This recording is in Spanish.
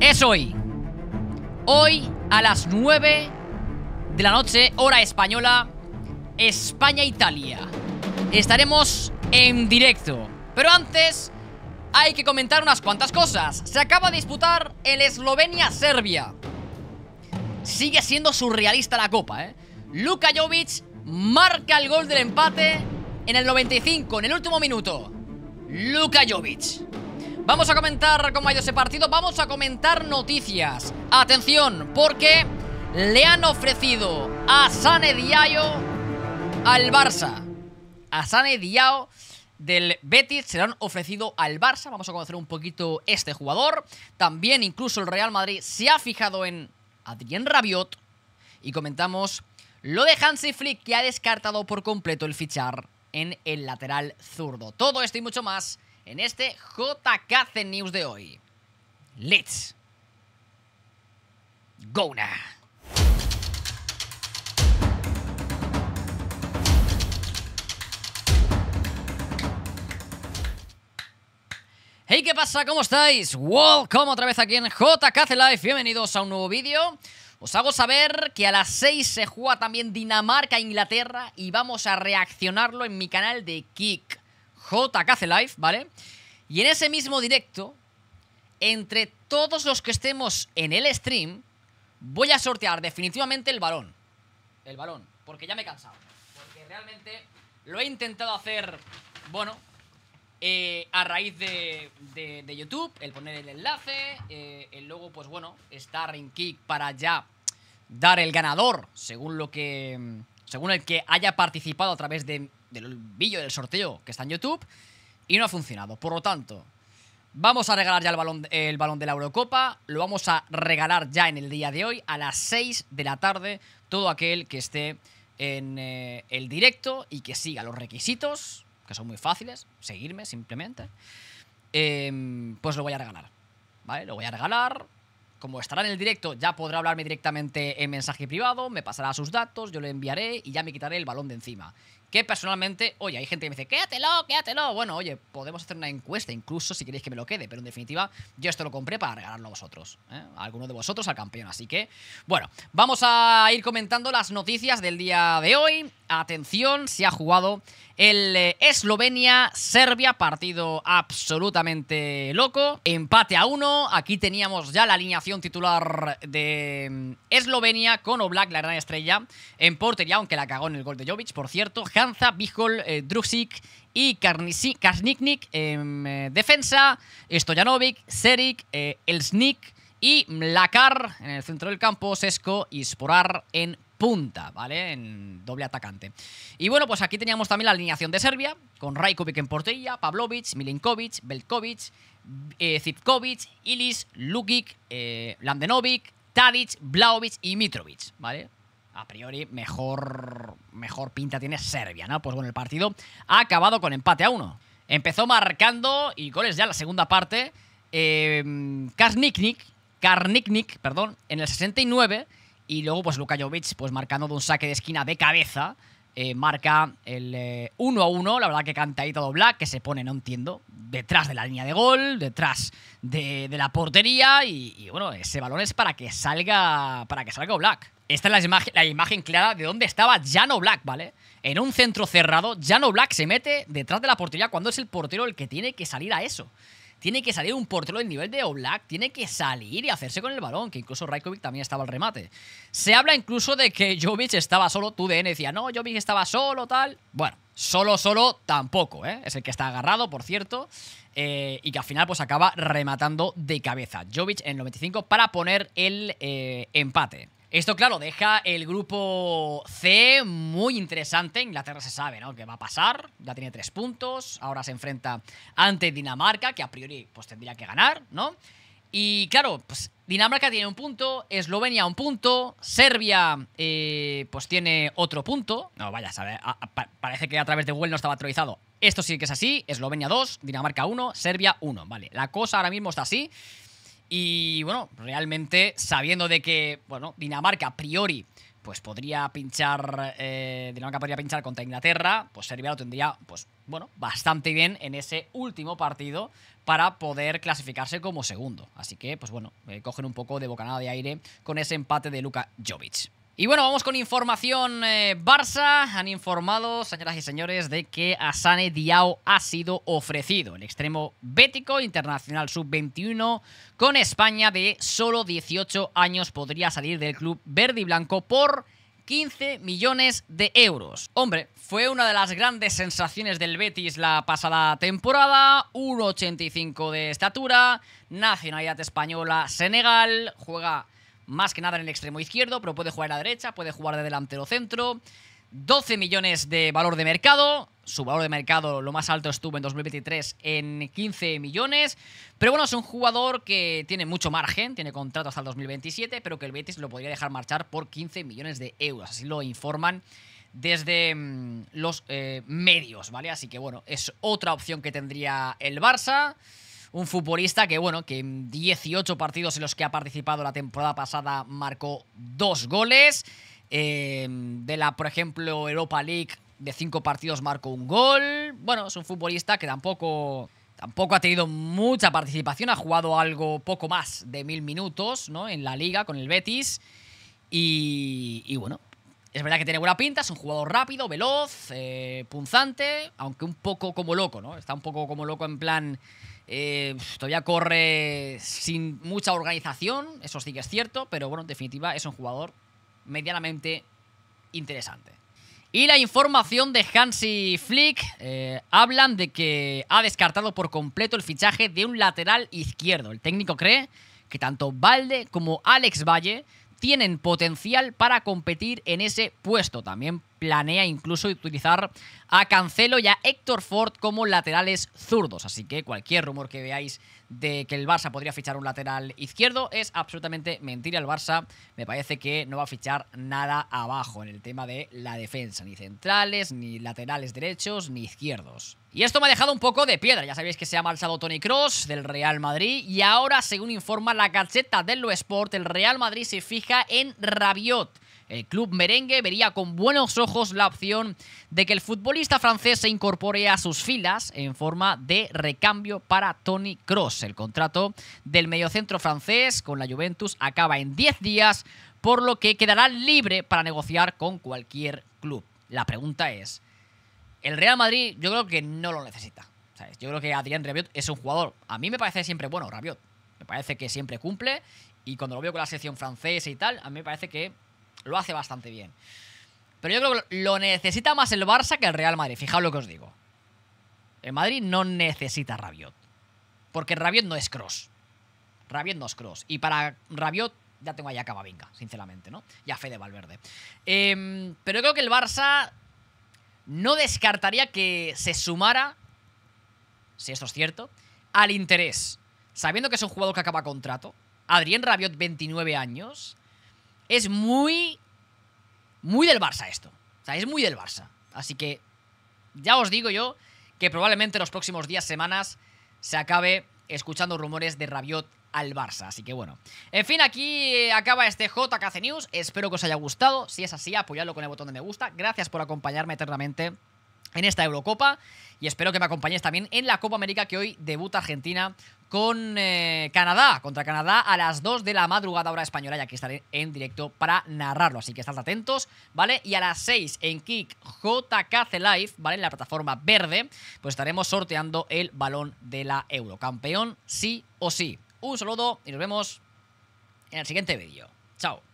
es hoy. Hoy a las 9 de la noche, hora española, España-Italia. Estaremos en directo. Pero antes hay que comentar unas cuantas cosas. Se acaba de disputar el Eslovenia-Serbia. Sigue siendo surrealista la copa, ¿eh? Luka Jovic marca el gol del empate en el 95, en el último minuto. Luka Jovic. Vamos a comentar cómo ha ido ese partido, vamos a comentar noticias. Atención, porque le han ofrecido a Sane Diao al Barça. A Sane Diao del Betis se le han ofrecido al Barça. Vamos a conocer un poquito este jugador. También incluso el Real Madrid se ha fijado en Adrián Rabiot. Y comentamos lo de Hansi Flick que ha descartado por completo el fichar en el lateral zurdo. Todo esto y mucho más en este JKC News de hoy. Let's go now. Hey, ¿qué pasa? ¿Cómo estáis? Welcome otra vez aquí en JKC Live. Bienvenidos a un nuevo vídeo. Os hago saber que a las 6 se juega también Dinamarca-Inglaterra y vamos a reaccionarlo en mi canal de Kick. JKC Live, ¿vale? Y en ese mismo directo, entre todos los que estemos en el stream, voy a sortear definitivamente el balón. El balón, porque ya me he cansado. Porque realmente lo he intentado hacer, bueno, eh, a raíz de, YouTube, el poner el enlace, eh, el logo, pues bueno, estar en kick para ya dar el ganador, según lo que... Según el que haya participado a través de del vídeo del sorteo que está en YouTube y no ha funcionado. Por lo tanto, vamos a regalar ya el balón, el balón de la Eurocopa. Lo vamos a regalar ya en el día de hoy a las 6 de la tarde. Todo aquel que esté en eh, el directo y que siga los requisitos, que son muy fáciles, seguirme simplemente, em, pues lo voy a regalar. ¿Vale? Lo voy a regalar. Como estará en el directo, ya podrá hablarme directamente en mensaje privado, me pasará sus datos, yo le enviaré y ya me quitaré el balón de encima. Que personalmente, oye, hay gente que me dice, quédatelo, quédatelo. Bueno, oye, podemos hacer una encuesta incluso si queréis que me lo quede, pero en definitiva, yo esto lo compré para regalarlo a vosotros. ¿eh? alguno de vosotros al campeón. Así que, bueno, vamos a ir comentando las noticias del día de hoy. Atención, se ha jugado el eh, Eslovenia-Serbia, partido absolutamente loco. Empate a uno. Aquí teníamos ya la alineación titular de mm, Eslovenia con Oblak, la gran estrella, en portería, aunque la cagó en el gol de Jovic, por cierto. Lanza, Bijol, eh, y Karniknik en em, eh, defensa, Stojanovic, Serik, eh, Elznik y Mlakar en el centro del campo, Sesko y Sporar en punta, ¿vale? En doble atacante. Y bueno, pues aquí teníamos también la alineación de Serbia, con Rajkovic en portería, Pavlovic, Milinkovic, Belkovic, eh, Zipkovic, Ilis, Lukic, eh, Landenovic, Tadic, Blaovic y Mitrovic, ¿vale? a priori mejor, mejor pinta tiene Serbia, ¿no? Pues bueno, el partido ha acabado con empate a uno. Empezó marcando y goles ya la segunda parte. Em, Karniknik, perdón, en el 69 y luego pues Luka pues marcando de un saque de esquina de cabeza eh, marca el 1 eh, a 1. La verdad que canta ahí todo Black que se pone, no entiendo, detrás de la línea de gol, detrás de, la portería. Y, bueno, ese balón es para que salga. Para que salga Black. Esta es la, imagen, clara de dónde estaba Jano Black, ¿vale? En un centro cerrado, Jano Black se mete detrás de la portería cuando es el portero el que tiene que salir a eso. Tiene que salir un portero del nivel de Oblak, tiene que salir y hacerse con el balón, que incluso Rajkovic también estaba al remate. Se habla incluso de que Jovic estaba solo, tu DN decía, no, Jovic estaba solo, tal. Bueno, solo, solo tampoco, ¿eh? Es el que está agarrado, por cierto, eh, y que al final pues acaba rematando de cabeza. Jovic en 95 para poner el eh, empate. Esto, claro, deja el grupo C muy interesante. Inglaterra se sabe, ¿no? Que va a pasar. Ya tiene tres puntos. Ahora se enfrenta ante Dinamarca, que a priori pues tendría que ganar, ¿no? Y claro, pues Dinamarca tiene un punto, Eslovenia un punto, Serbia eh, pues tiene otro punto. No, vaya, a, parece que a través de Google no estaba actualizado. Esto sí que es así, Eslovenia 2, Dinamarca 1, Serbia uno. vale. La cosa ahora mismo está así. Y bueno, realmente sabiendo de que, bueno, Dinamarca a priori pues podría pinchar, eh, Dinamarca podría pinchar contra Inglaterra, pues Serbia lo tendría, pues bueno, bastante bien en ese último partido para poder clasificarse como segundo. Así que, pues bueno, eh, cogen un poco de bocanada de aire con ese empate de Luka Jovic. Y bueno, vamos con información eh, Barça. Han informado, señoras y señores, de que Asane Diao ha sido ofrecido. El extremo bético internacional sub-21 con España de solo 18 años podría salir del club verde y blanco por 15 millones de euros. Hombre, fue una de las grandes sensaciones del Betis la pasada temporada, 1,85 de estatura, nacionalidad española, Senegal, juega más que nada en el extremo izquierdo, pero puede jugar a la derecha, puede jugar de delantero centro. 12 millones de valor de mercado. Su valor de mercado lo más alto estuvo en 2023 en 15 millones. Pero bueno, es un jugador que tiene mucho margen, tiene contrato hasta el 2027, pero que el Betis lo podría dejar marchar por 15 millones de euros. Así lo informan desde mm, los eh, medios, ¿vale? Así que bueno, es otra opción que tendría el Barça un futbolista que, bueno, que en 18 partidos en los que ha participado la temporada pasada marcó dos goles. Em, de la, por ejemplo, Europa League, de cinco partidos marcó un gol. Bueno, es un futbolista que tampoco, tampoco ha tenido mucha participación, ha jugado algo poco más de mil minutos ¿no? en la liga con el Betis. y bueno, es verdad que tiene buena pinta, es un jugador rápido, veloz, eh, punzante, aunque un poco como loco, ¿no? Está un poco como loco en plan... Eh, todavía corre sin mucha organización, eso sí que es cierto, pero bueno, en definitiva es un jugador medianamente interesante. Y la información de Hansi Flick eh, hablan de que ha descartado por completo el fichaje de un lateral izquierdo. El técnico cree que tanto Valde como Alex Valle tienen potencial para competir en ese puesto. También planea incluso utilizar a Cancelo y a Héctor Ford como laterales zurdos. Así que cualquier rumor que veáis de que el Barça podría fichar un lateral izquierdo es absolutamente mentira. El Barça me parece que no va a fichar nada abajo en el tema de la defensa, ni centrales, ni laterales derechos, ni izquierdos. Y esto me ha dejado un poco de piedra. Ya sabéis que se ha marchado Tony Cross del Real Madrid. Y ahora, según informa la de Lo Sport, el Real Madrid se fija en Rabiot el club merengue vería con buenos ojos la opción de que el futbolista francés se incorpore a sus filas en forma de recambio para Tony Cross. El contrato del mediocentro francés con la Juventus acaba en 10 días, por lo que quedará libre para negociar con cualquier club. La pregunta es, el Real Madrid yo creo que no lo necesita. Yo creo que Adrián Rabiot es un jugador, a mí me parece siempre bueno Rabiot, me parece que siempre cumple y cuando lo veo con la sección francesa y tal, a mí me parece que lo hace bastante bien. Pero yo creo que lo necesita más el Barça que el Real Madrid. Fijaos lo que os digo. El Madrid no necesita Rabiot. Porque Rabiot no es cross. Rabiot no es cross. Y para Rabiot ya tengo allá a Camavinga, sinceramente, ¿no? Y a Fede Valverde. Em, pero yo creo que el Barça no descartaría que se sumara, si esto es cierto, al interés. Sabiendo que es un jugador que acaba contrato. Adrián Rabiot, 29 años es muy... Muy del Barça esto. O sea, es muy del Barça. Así que ya os digo yo que probablemente en los próximos días, semanas, se acabe escuchando rumores de Rabiot al Barça. Así que bueno. En fin, aquí eh, acaba este JKC News. Espero que os haya gustado. Si es así, apoyadlo con el botón de me gusta. Gracias por acompañarme eternamente en esta Eurocopa y espero que me acompañéis también en la Copa América que hoy debuta Argentina con eh, Canadá, contra Canadá a las 2 de la madrugada hora española y aquí estaré en directo para narrarlo, así que estad atentos, ¿vale? Y a las 6 en Kick JKC Live, ¿vale? En la plataforma verde, pues estaremos sorteando el balón de la Eurocampeón, sí o sí. Un saludo y nos vemos en el siguiente vídeo. Chao.